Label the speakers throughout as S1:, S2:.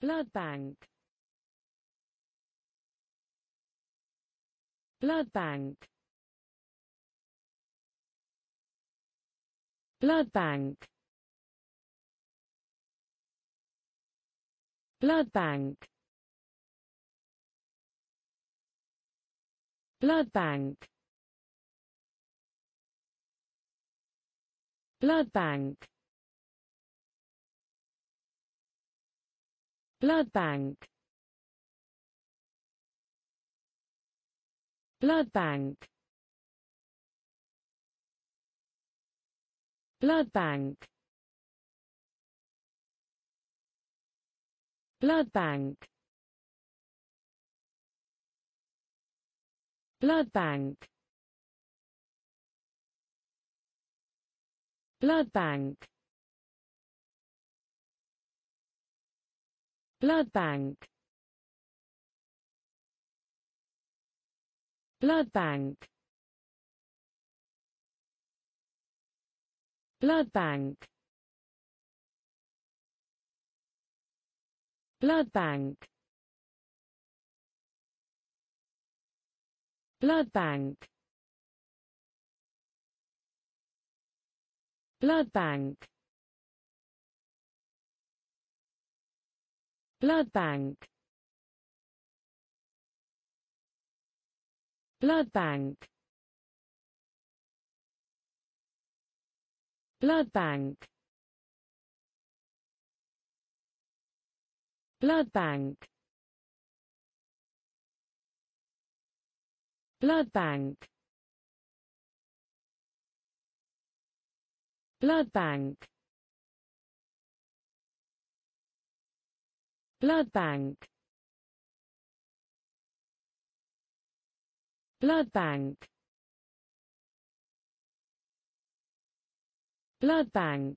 S1: Blood bank Blood bank Blood bank Blood bank Blood bank Blood bank Blood bank Blood bank Blood bank Blood bank Blood bank Blood bank Blood bank Blood bank Blood bank Blood bank Blood bank Blood bank Blood bank Blood bank Blood bank Blood bank Blood bank Blood bank Blood bank Blood bank Blood bank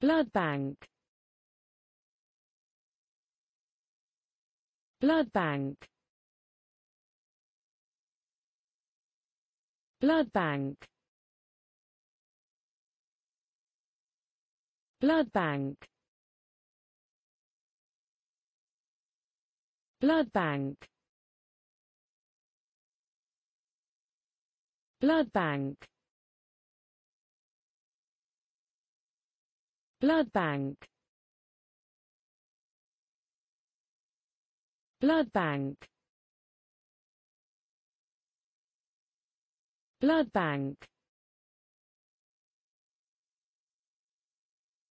S1: Blood bank Blood bank Blood bank Blood bank Blood bank Blood bank Blood bank Blood bank Blood bank